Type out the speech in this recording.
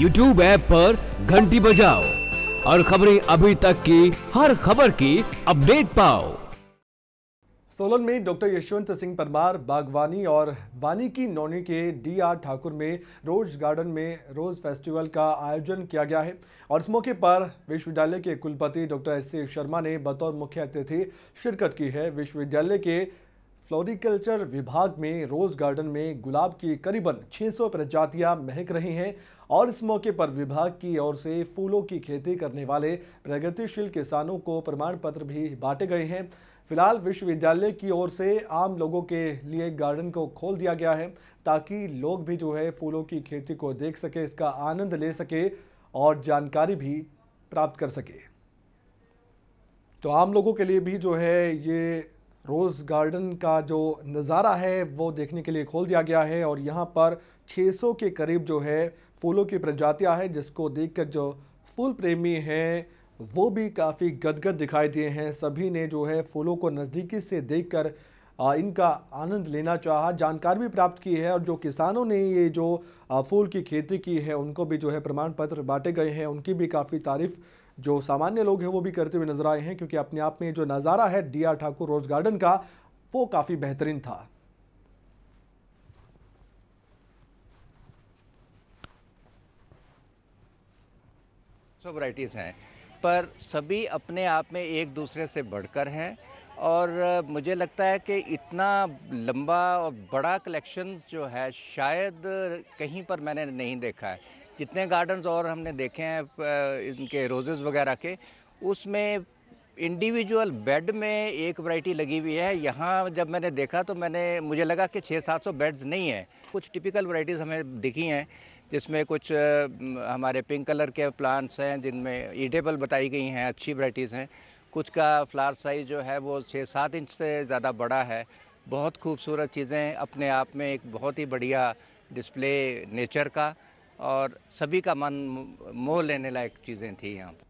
YouTube app पर घंटी बजाओ और खबरें अभी तक की हर खबर की अपडेट पाओ सोलन में डॉक्टर यशवंत सिंह परमार बागवानी और वानिकी नौनी के डी आर ठाकुर में रोज गार्डन में रोज फेस्टिवल का आयोजन किया गया है और इस मौके पर विश्वविद्यालय के कुलपति डॉक्टर एस शर्मा ने बतौर मुख्य अतिथि शिरकत की है विश्वविद्यालय के फ्लोरिकल्चर विभाग में रोज़ गार्डन में गुलाब की करीबन 600 प्रजातियां महक रही हैं और इस मौके पर विभाग की ओर से फूलों की खेती करने वाले प्रगतिशील किसानों को प्रमाण पत्र भी बांटे गए हैं फिलहाल विश्वविद्यालय की ओर से आम लोगों के लिए गार्डन को खोल दिया गया है ताकि लोग भी जो है फूलों की खेती को देख सके इसका आनंद ले सके और जानकारी भी प्राप्त कर सके तो आम लोगों के लिए भी जो है ये रोज़ गार्डन का जो नज़ारा है वो देखने के लिए खोल दिया गया है और यहाँ पर 600 के करीब जो है फूलों की प्रजातियाँ हैं जिसको देखकर जो फूल प्रेमी हैं वो भी काफ़ी गदगद दिखाई दिए हैं सभी ने जो है फूलों को नज़दीकी से देखकर इनका आनंद लेना चाहा जानकारी भी प्राप्त की है और जो किसानों ने ये जो फूल की खेती की है उनको भी जो है प्रमाण पत्र बांटे गए हैं उनकी भी काफ़ी तारीफ़ जो सामान्य लोग हैं वो भी करते हुए नजर आए हैं क्योंकि अपने आप में जो नज़ारा है D R Thakur rose garden का वो काफ़ी बेहतरीन था सब वराइटीज़ हैं पर सभी अपने आप में एक दूसरे से बढ़कर हैं और मुझे लगता है कि इतना लंबा और बड़ा कलेक्शन जो है शायद कहीं पर मैंने नहीं देखा है जितने गार्डन्स और हमने देखे हैं इनके रोजेज़ वगैरह के उसमें इंडिविजुअल बेड में एक वैरायटी लगी हुई है यहाँ जब मैंने देखा तो मैंने मुझे लगा कि छः सात सौ बेड्स नहीं हैं कुछ टिपिकल वैरायटीज़ हमें दिखी हैं जिसमें कुछ हमारे पिंक कलर के प्लांट्स हैं जिनमें ईटेबल बताई गई हैं अच्छी वैरायटीज़ हैं कुछ का फ्लावर साइज़ जो है वो छः सात इंच से ज़्यादा बड़ा है बहुत खूबसूरत चीज़ें अपने आप में एक बहुत ही बढ़िया डिस्प्ले नेचर का और सभी का मन मोह लेने लायक चीज़ें थी यहाँ पर